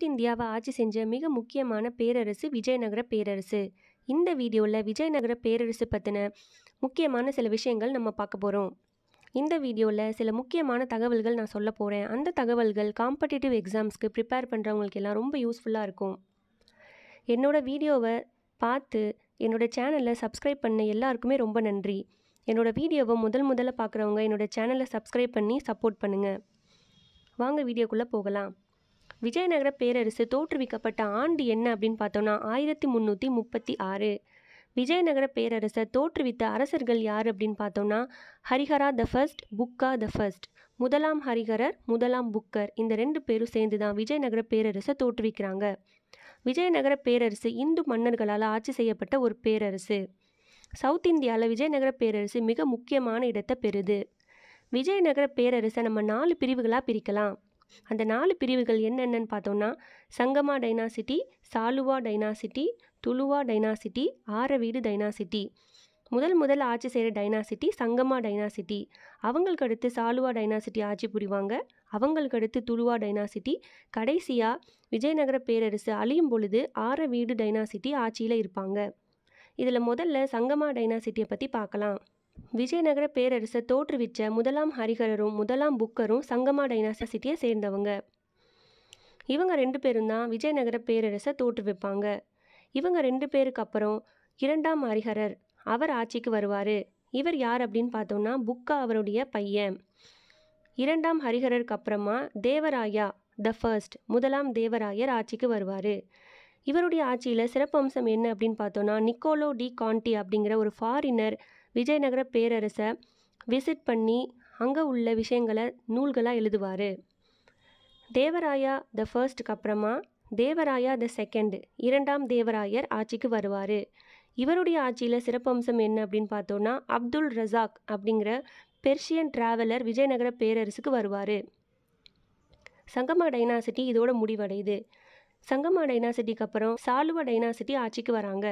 south இந்தியாவை ஆட்சி செஞ்ச மிக முக்கியமான பேரரசு விஜயநகர பேரரசு இந்த வீடியோவில் விஜயநகர பேரரசு பற்றின முக்கியமான சில விஷயங்கள் நம்ம பார்க்க போகிறோம் இந்த வீடியோவில் சில முக்கியமான தகவல்கள் நான் சொல்ல போகிறேன் அந்த தகவல்கள் காம்படிட்டிவ் எக்ஸாம்ஸ்க்கு ப்ரிப்பேர் பண்ணுறவங்களுக்கு எல்லாம் ரொம்ப யூஸ்ஃபுல்லாக இருக்கும் என்னோடய வீடியோவை பார்த்து என்னோடய சேனலை சப்ஸ்கிரைப் பண்ண எல்லாருக்குமே ரொம்ப நன்றி என்னோடய வீடியோவை முதல் முதல்ல பார்க்குறவங்க என்னோடய சேனலை சப்ஸ்கிரைப் பண்ணி சப்போர்ட் பண்ணுங்கள் வாங்க வீடியோக்குள்ளே போகலாம் விஜயநகர பேரரசு தோற்றுவிக்கப்பட்ட ஆண்டு என்ன அப்படின்னு பார்த்தோம்னா ஆயிரத்தி முந்நூற்றி முப்பத்தி ஆறு விஜயநகர பேரரசை தோற்றுவித்த அரசர்கள் யார் அப்படின்னு பார்த்தோம்னா ஹரிஹரா த ஃபர்ஸ்ட் புக்கா த ஃபர்ஸ்ட் முதலாம் ஹரிஹரர் முதலாம் புக்கர் இந்த ரெண்டு பேரும் சேர்ந்து தான் விஜயநகர பேரரசை தோற்றுவிக்கிறாங்க விஜயநகர பேரரசு இந்து மன்னர்களால் ஆட்சி செய்யப்பட்ட ஒரு பேரரசு சவுத் இந்தியாவில் விஜயநகர பேரரசு மிக முக்கியமான இடத்தை பெறுது விஜயநகர பேரரசை நம்ம நாலு பிரிவுகளாக பிரிக்கலாம் அந்த நாலு பிரிவுகள் என்னென்னு பார்த்தோம்னா Sangama dynasty Saluva dynasty Tuluva dynasty Aravidu dynasty முதல் முதல் ஆட்சி செய்கிற டைனாசிட்டி சங்கமா டைனாசிட்டி அவங்களுக்கு அடுத்து சாலுவா டைனாசிட்டி ஆட்சி புரிவாங்க அவங்களுக்கு அடுத்து துளுவா டைனாசிட்டி கடைசியாக விஜயநகர பேரரசு அழியும் பொழுது ஆரவீடு டைனாசிட்டி ஆட்சியில் இருப்பாங்க இதில் முதல்ல சங்கமா டைனாசிட்டியை பற்றி பார்க்கலாம் விஜயநகர பேரரசை தோற்றுவிச்ச முதலாம் ஹரிஹரரும் முதலாம் புக்கரும் சங்கமா டைனாசிட்டியை சேர்ந்தவங்க இவங்க ரெண்டு பேரும் தான் விஜயநகர பேரரசை தோற்றுவிப்பாங்க இவங்க ரெண்டு பேருக்கு அப்புறம் இரண்டாம் ஹரிஹரர் அவர் ஆட்சிக்கு வருவார் இவர் யார் அப்படின்னு பார்த்தோம்னா புக்கா அவருடைய பையன் இரண்டாம் ஹரிஹரருக்கு அப்புறமா தேவராயா த ஃபர்ஸ்ட் முதலாம் தேவராயர் ஆட்சிக்கு வருவார் இவருடைய ஆட்சியில் சிறப்பம்சம் என்ன அப்படின்னு பார்த்தோன்னா நிக்கோலோ டி கான்டி அப்படிங்கிற ஒரு ஃபாரினர் விஜயநகர பேரரசை விசிட் பண்ணி அங்கே உள்ள விஷயங்களை நூல்களாக எழுதுவார் தேவராயா த ஃபர்ஸ்ட்டுக்கு அப்புறமா தேவராயா த செகண்ட் இரண்டாம் தேவராயர் ஆட்சிக்கு வருவார் இவருடைய ஆட்சியில் சிறப்பம்சம் என்ன அப்படின்னு பார்த்தோன்னா அப்துல் ரசாக் அப்படிங்கிற பெர்ஷியன் டிராவலர் விஜயநகர பேரரசுக்கு வருவார் சங்கமா டைனாசிட்டி இதோட முடிவடையுது சங்கமா டைனாசிட்டிக்கு அப்புறம் சாலுவ டைனாசிட்டி ஆட்சிக்கு வராங்க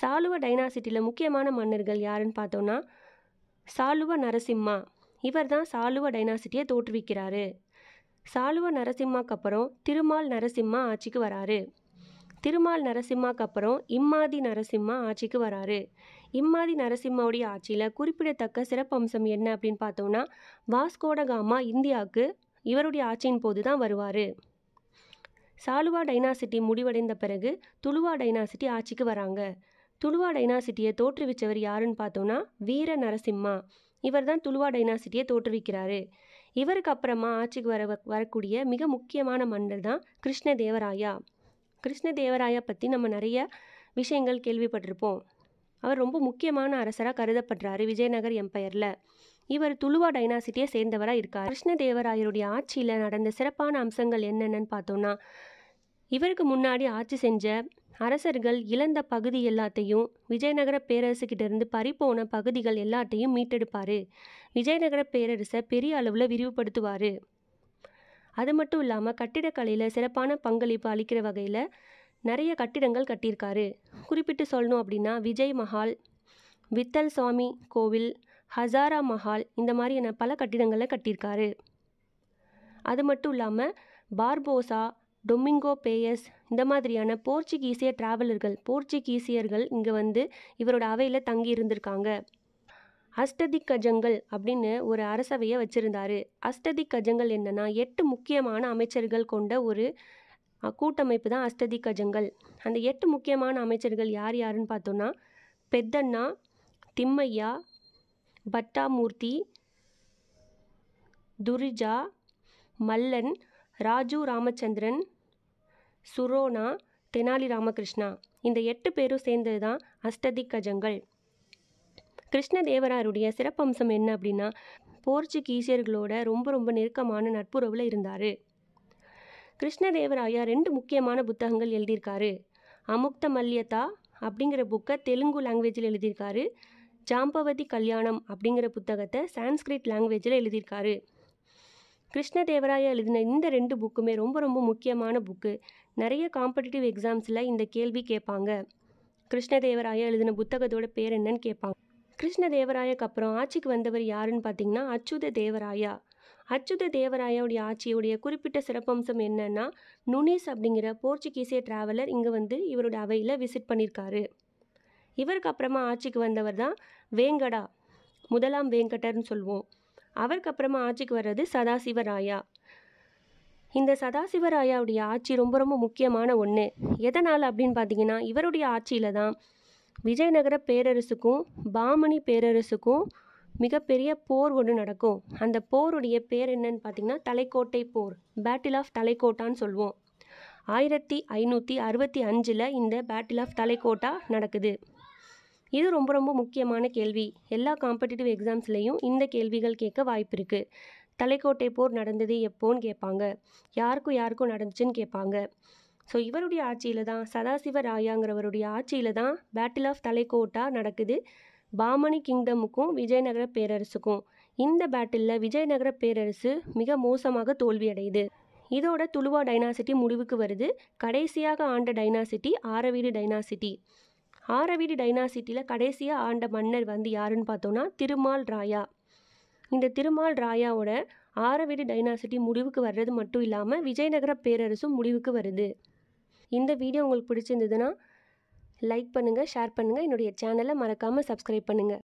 சாலுவ டைனாசிட்டியில் முக்கியமான மன்னர்கள் யாருன்னு பார்த்தோன்னா சாலுவ நரசிம்மா இவர் தான் சாலுவ டைனாசிட்டியை தோற்றுவிக்கிறாரு சாலுவ நரசிம்மாக்கு அப்புறம் திருமால் நரசிம்மா ஆட்சிக்கு வராரு திருமால் நரசிம்மாக்கு அப்புறம் இம்மாதி நரசிம்மா ஆட்சிக்கு வராரு இம்மாதி நரசிம்மாவுடைய ஆட்சியில் குறிப்பிடத்தக்க சிறப்பம்சம் என்ன அப்படின்னு பார்த்தோம்னா வாஸ்கோடகாமா இந்தியாவுக்கு இவருடைய ஆட்சியின் போது தான் வருவார் சாலுவா டைனாசிட்டி முடிவடைந்த பிறகு துளுவா டைனாசிட்டி ஆட்சிக்கு வராங்க துளுவா டைனாசிட்டியை தோற்றுவிச்சவர் யாருன்னு பார்த்தோன்னா வீர நரசிம்மா இவர் தான் துளுவா டைனாசிட்டியை தோற்றுவிக்கிறாரு இவருக்கு அப்புறமா ஆட்சிக்கு வர வரக்கூடிய மிக முக்கியமான மன்னர் தான் கிருஷ்ண தேவராயா கிருஷ்ண தேவராயா பற்றி நம்ம நிறைய விஷயங்கள் கேள்விப்பட்டிருப்போம் அவர் ரொம்ப முக்கியமான அரசராக கருதப்படுறாரு விஜயநகர் எம்பையரில் இவர் துளுவா டைனாசிட்டியை சேர்ந்தவராக இருக்கார் கிருஷ்ண தேவராயருடைய ஆட்சியில் நடந்த சிறப்பான அம்சங்கள் என்னென்னு பார்த்தோன்னா இவருக்கு முன்னாடி ஆட்சி செஞ்ச அரசர்கள் இழந்த பகுதி எல்லாத்தையும் விஜயநகர பேரரசுக்கிட்டேருந்து பறிப்போன பகுதிகள் எல்லாத்தையும் மீட்டெடுப்பார் விஜயநகர பேரரசை பெரிய அளவில் விரிவுபடுத்துவார் அது மட்டும் இல்லாமல் கட்டிடக்கலையில் சிறப்பான பங்களிப்பு அளிக்கிற வகையில் நிறைய கட்டிடங்கள் கட்டியிருக்காரு குறிப்பிட்டு சொல்லணும் அப்படின்னா விஜய் மஹால் வித்தல் சுவாமி கோவில் ஹசாரா மஹால் இந்த மாதிரியான பல கட்டிடங்களை கட்டியிருக்காரு அது மட்டும் இல்லாமல் பார்போசா டொமிங்கோ பேயஸ் இந்த மாதிரியான போர்ச்சுகீசிய டிராவலர்கள் போர்ச்சுகீசியர்கள் இங்கே வந்து இவரோட அவையில் தங்கி இருந்திருக்காங்க அஷ்டதிக் கஜங்கள் அப்படின்னு ஒரு அரசவையை வச்சுருந்தாரு அஷ்டதிக் கஜங்கள் என்னென்னா எட்டு முக்கியமான அமைச்சர்கள் கொண்ட ஒரு கூட்டமைப்பு தான் அஷ்டதிக்கஜங்கள் கஜங்கள் அந்த எட்டு முக்கியமான அமைச்சர்கள் யார் யாருன்னு பார்த்தோன்னா பெத்தண்ணா திம்மையா பட்டாமூர்த்தி துரிஜா மல்லன் ராஜு ராமச்சந்திரன் சுரோனா தெனாலி ராமகிருஷ்ணா இந்த எட்டு பேரும் சேர்ந்தது தான் அஷ்டதிக்கஜங்கள் கிருஷ்ணதேவராருடைய சிறப்பம்சம் என்ன அப்படின்னா போர்ச்சுகீசியர்களோட ரொம்ப ரொம்ப நெருக்கமான நட்புறவில் இருந்தார் கிருஷ்ணதேவராயா ரெண்டு முக்கியமான புத்தகங்கள் எழுதியிருக்காரு அமுக்த மல்யதா அப்படிங்கிற புக்கை தெலுங்கு லாங்குவேஜில் எழுதியிருக்காரு ஜாம்பவதி கல்யாணம் அப்படிங்கிற புத்தகத்தை சான்ஸ்கிரிட் லாங்குவேஜில் எழுதியிருக்காரு கிருஷ்ணதேவராயா எழுதின இந்த ரெண்டு புக்குமே ரொம்ப ரொம்ப முக்கியமான புக்கு நிறைய காம்படிட்டிவ் எக்ஸாம்ஸில் இந்த கேள்வி கேட்பாங்க கிருஷ்ணதேவராய எழுதின புத்தகத்தோட பேர் என்னன்னு கேட்பாங்க கிருஷ்ணதேவராயக்கு அப்புறம் ஆட்சிக்கு வந்தவர் யாருன்னு பார்த்தீங்கன்னா அச்சுத தேவராயா அச்சுத தேவராயாவுடைய ஆட்சியுடைய குறிப்பிட்ட சிறப்பம்சம் என்னன்னா நுனிஸ் அப்படிங்கிற போர்ச்சுகீசிய டிராவலர் இங்கே வந்து இவரோட அவையில் விசிட் பண்ணியிருக்காரு இவருக்கு அப்புறமா ஆட்சிக்கு வந்தவர் தான் வேங்கடா முதலாம் வேங்கடர்னு சொல்லுவோம் அவருக்கு அப்புறமா ஆட்சிக்கு வர்றது சதாசிவராயா இந்த சதாசிவராயாவுடைய ஆட்சி ரொம்ப ரொம்ப முக்கியமான ஒன்று எதனால் அப்படின்னு பார்த்தீங்கன்னா இவருடைய ஆட்சியில் தான் விஜயநகர பேரரசுக்கும் பாமணி பேரரசுக்கும் மிகப்பெரிய போர் ஒன்று நடக்கும் அந்த போருடைய பேர் என்னன்னு பார்த்தீங்கன்னா தலைக்கோட்டை போர் பேட்டில் ஆஃப் தலைக்கோட்டான்னு சொல்லுவோம் ஆயிரத்தி ஐநூற்றி அறுபத்தி அஞ்சில் இந்த பேட்டில் ஆஃப் தலைக்கோட்டா நடக்குது இது ரொம்ப ரொம்ப முக்கியமான கேள்வி எல்லா காம்படிட்டிவ் எக்ஸாம்ஸ்லேயும் இந்த கேள்விகள் கேட்க வாய்ப்பு இருக்குது தலைக்கோட்டை போர் நடந்தது எப்போன்னு கேட்பாங்க யாருக்கும் யாருக்கும் நடந்துச்சுன்னு கேட்பாங்க ஸோ இவருடைய ஆட்சியில் தான் சதாசிவ ராயாங்கிறவருடைய ஆட்சியில் தான் பேட்டில் ஆஃப் தலைக்கோட்டா நடக்குது பாமணி கிங்டமுக்கும் விஜயநகர பேரரசுக்கும் இந்த பேட்டிலில் விஜயநகர பேரரசு மிக மோசமாக தோல்வியடையுது இதோட துளுவா டைனாசிட்டி முடிவுக்கு வருது கடைசியாக ஆண்ட டைனாசிட்டி ஆரவீடு டைனாசிட்டி ஆரவீடு டைனாசிட்டியில் கடைசியாக ஆண்ட மன்னர் வந்து யாருன்னு பார்த்தோன்னா திருமால் ராயா இந்த திருமால் ராயாவோட ஆரவிடு டைனாசிட்டி முடிவுக்கு வர்றது மட்டும் இல்லாமல் விஜயநகர பேரரசும் முடிவுக்கு வருது இந்த வீடியோ உங்களுக்கு பிடிச்சிருந்ததுன்னா லைக் பண்ணுங்கள் ஷேர் பண்ணுங்கள் என்னுடைய சேனலை மறக்காமல் சப்ஸ்கிரைப் பண்ணுங்கள்